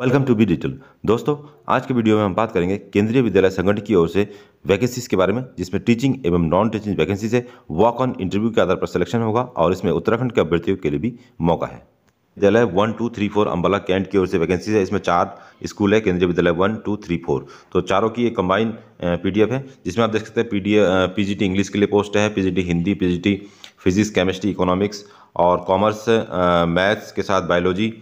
welcome to be detail दोस्तों आज के वीडियो में हम बात करेंगे केंद्रीय विद्यालय संगठन की ओर से वैकेंसीज के बारे में जिसमें टीचिंग एवं नॉन टीचिंग वैकेंसीज है वॉक ऑन इंटरव्यू के आधार पर सिलेक्शन होगा और इसमें उत्तराखंड के अभ्यर्थियों के लिए भी मौका है विद्यालय one two three four Ambala cantt की ओर से वैकेंसी है इसमें चार स्कूल है केंद्रीय विद्यालय वन टू थ्री फोर तो चारों की एक कंबाइन पीडीएफ है जिसमें आप देख सकते हैं पीडीएफ पीजीटी इंग्लिश के लिए पोस्ट है PGT Hindi PGT physics chemistry economics और कॉमर्स मैथ्स के साथ बायोलॉजी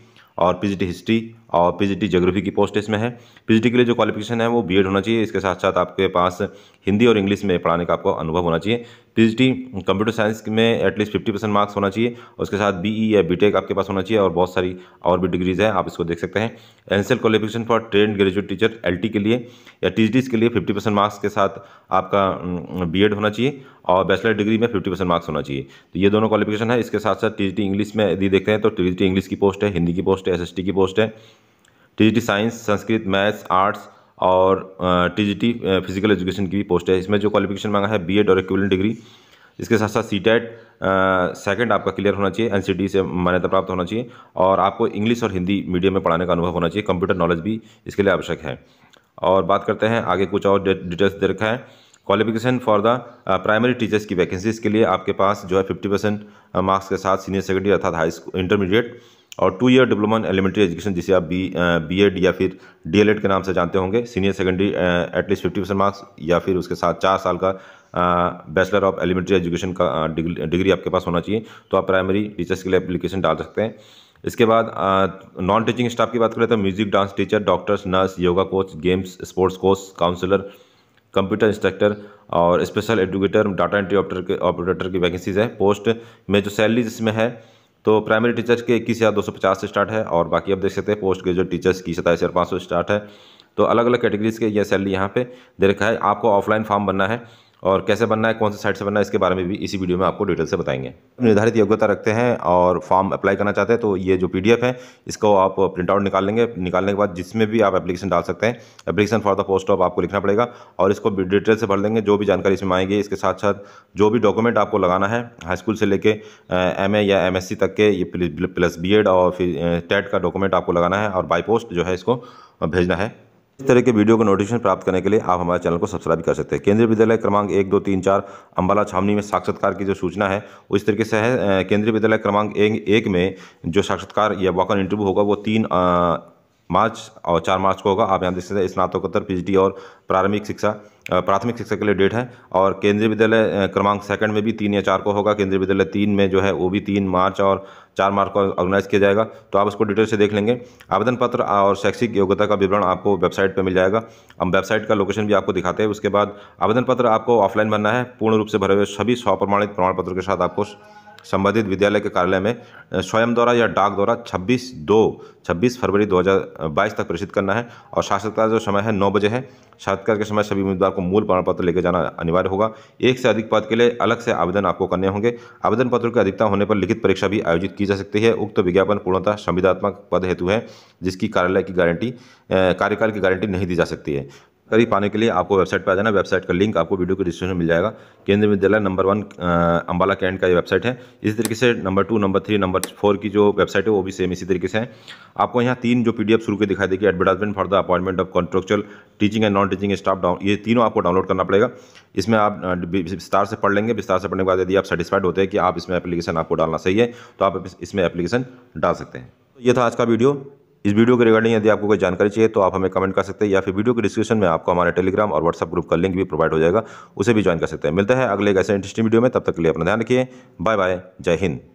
और पीजीटी हिस्ट्री और पीजीटी जोग्राफी की पोस्ट इसमें है पीजीटी के लिए जो क्वालिफिकेशन है वो बीएड होना चाहिए इसके साथ साथ आपके पास हिंदी और इंग्लिश में पढ़ाने का आपको अनुभव होना चाहिए पीएचडी कंप्यूटर साइंस में एटलीस्ट फिफ्टी परसेंट मार्क्स होना चाहिए उसके साथ बीई e या बीटेक आपके पास होना चाहिए और बहुत सारी और भी डिग्रीज हैं आप इसको देख सकते हैं essential qualification for train graduate teacher L के लिए या टी के लिए फिफ्टी परसेंट मार्क्स के साथ आपका बी होना चाहिए और बैचलर डिग्री में फिफ्टी परसेंट मार्क्स होना चाहिए तो ये दोनों क्वालिफिकेशन है इसके साथ साथ टी इंग्लिश में यदि देखते हैं तो टी इंग्लिश की पोस्ट है हिंदी की पोस्ट है एस की पोस्ट है T science Sanskrit maths arts और टीजीटी फिजिकल एजुकेशन की भी पोस्ट है इसमें जो क्वालिफिकेशन मांगा है बीएड और इक्वलेंट डिग्री इसके साथ साथ सीटेट सेकंड सेकेंड आपका क्लियर होना चाहिए एन से मान्यता प्राप्त होना चाहिए और आपको इंग्लिश और हिंदी मीडियम में पढ़ाने का अनुभव होना चाहिए कंप्यूटर नॉलेज भी इसके लिए आवश्यक है और बात करते हैं आगे कुछ और डिटेल्स दे रखा है qualification for the primary teachers की वैकेंसीज के लिए आपके पास जो है फिफ्टी परसेंट मार्क्स के साथ सीनियर सेकेंडरी अर्थात हाई स्कूल इंटरमीडिएट और two year diploma in elementary education जिसे आप बी बी एड या फिर डी एल एड के नाम से जानते होंगे senior secondary at least fifty percent marks या फिर उसके साथ चार साल का बैचलर ऑफ एलिमेंट्री एजुकेशन का डिग्री आपके पास होना चाहिए तो आप प्राइमरी टीचर्स के लिए एप्लीकेशन डाल सकते हैं इसके बाद नॉन टीचिंग स्टाफ की बात करें तो music dance teacher doctors nurse yoga coach games sports coach counsellor computer instructor और special educator data entry operator के ऑपरेटर की वैकेंसीज है पोस्ट में जो सैलरी जिसमें है तो प्राइमरी टीचर्स के इक्कीस हज़ार दो सौ पचास से स्टार्ट है और बाकी आप देख सकते हैं पोस्ट ग्रेजुएट टीचर्स की सताईस हज़ार पाँच सौ स्टार्ट है तो अलग अलग कैटेगरीज के ये सैलरी यहाँ पे दे रखा है आपको ऑफलाइन फॉर्म बनना है और कैसे बनना है कौन से साइट से बनना है इसके बारे में भी इसी वीडियो में आपको डिटेल से बताएंगे निर्धारित योग्यता रखते हैं और फॉर्म अप्लाई करना चाहते हैं तो ये जो पी है इसको आप प्रिंट आउट निकाल लेंगे निकालने के बाद जिसमें भी आप एप्लीकेशन डाल सकते हैं application for the post of आपको लिखना पड़ेगा और इसको डिटेल से भर लेंगे जो भी जानकारी इसमें आएंगे इसके साथ साथ जो भी डॉक्यूमेंट आपको लगाना है हाई स्कूल से लेकर एम या एम तक के ये प्लस बी और फिर टेट का डॉक्यूमेंट आपको लगाना है और बाई पोस्ट जो है इसको भेजना है इस तरह के वीडियो का नोटिफिकेशन प्राप्त करने के लिए आप हमारे चैनल को सब्सक्राइब कर सकते हैं केंद्रीय विद्यालय क्रमांक एक दो तीन चार अम्बाला छावनी में साक्षात्कार की जो सूचना है वो इस तरीके से है केंद्रीय विद्यालय क्रमांक एक, एक में जो साक्षात्कार या वॉकन इंटरव्यू होगा वो तीन आ, मार्च और चार मार्च को होगा आप यहाँ देख सकते हैं स्नातकोत्तर पीएचडी और प्रारंभिक शिक्षा प्राथमिक शिक्षा के लिए डेट है और केंद्रीय विद्यालय क्रमांक सेकंड में भी तीन या चार को होगा केंद्रीय विद्यालय तीन में जो है वो भी तीन मार्च और चार मार्च को ऑर्गेनाइज किया जाएगा तो आप उसको डिटेल से देख लेंगे आवेदन पत्र और शैक्षिक योग्यता का विवरण आपको वेबसाइट पर मिल जाएगा हम वेबसाइट का लोकेशन भी आपको दिखाते हैं उसके बाद आवेदन पत्र आपको ऑफलाइन भरना है पूर्ण रूप से भरे हुए सभी स्वप्रमाणित प्रमाण पत्र के साथ आपको संबंधित विद्यालय के कार्यालय में स्वयं द्वारा या डाक द्वारा 26 दो 26 फरवरी 2022 तक प्रेषित करना है और साक्षात्कार जो समय है नौ बजे है साक्षात्कार के समय सभी उम्मीदवार को मूल प्रमाण पत्र लेकर जाना अनिवार्य होगा एक से अधिक पद के लिए अलग से आवेदन आपको करने होंगे आवेदन पत्रों की अधिकता होने पर लिखित परीक्षा भी आयोजित की जा सकती है उक्त विज्ञापन पूर्णतः संविधात्मक पद हेतु है जिसकी कार्यालय की गारंटी कार्यकाल की गारंटी नहीं दी जा सकती है करी पाने के लिए आपको वेबसाइट पर आ जाना वेबसाइट का लिंक आपको वीडियो के डिस्क्रिप्शन में मिल जाएगा केंद्रीय विद्यालय नंबर वन अंबाला कैंट का ये वेबसाइट है इसी तरीके से number two number three number four की जो वेबसाइट है वो भी सेम इसी तरीके से है आपको यहाँ तीन जो पी शुरू के दिखाई देगी advertisement for the appointment of contractual teaching and non teaching staff down ये तीनों आपको डाउनलोड करना पड़ेगा इसमें आप विस्तार से पढ़ लेंगे विस्तार से पढ़ने के बाद यदि आप सेटिस्फाइड होते हैं कि आप इसमें एप्लीकेशन आपको डालना सही है तो आप इसमें एप्लीकेशन डाल सकते हैं तो ये था आज का वीडियो इस वीडियो के रिगार्डिंग यदि आपको कोई जानकारी चाहिए तो आप हमें कमेंट कर सकते हैं या फिर वीडियो के डिस्क्रिप्शन में आपको हमारे टेलीग्राम और व्हाट्सअप ग्रुप का लिंक भी प्रोवाइड हो जाएगा उसे भी ज्वाइन कर सकते हैं मिलते हैं अगले एक ऐसे इंटरेस्टिंग वीडियो में तब तक के लिए अपना ध्यान रखिए बाय बाय जय हिंद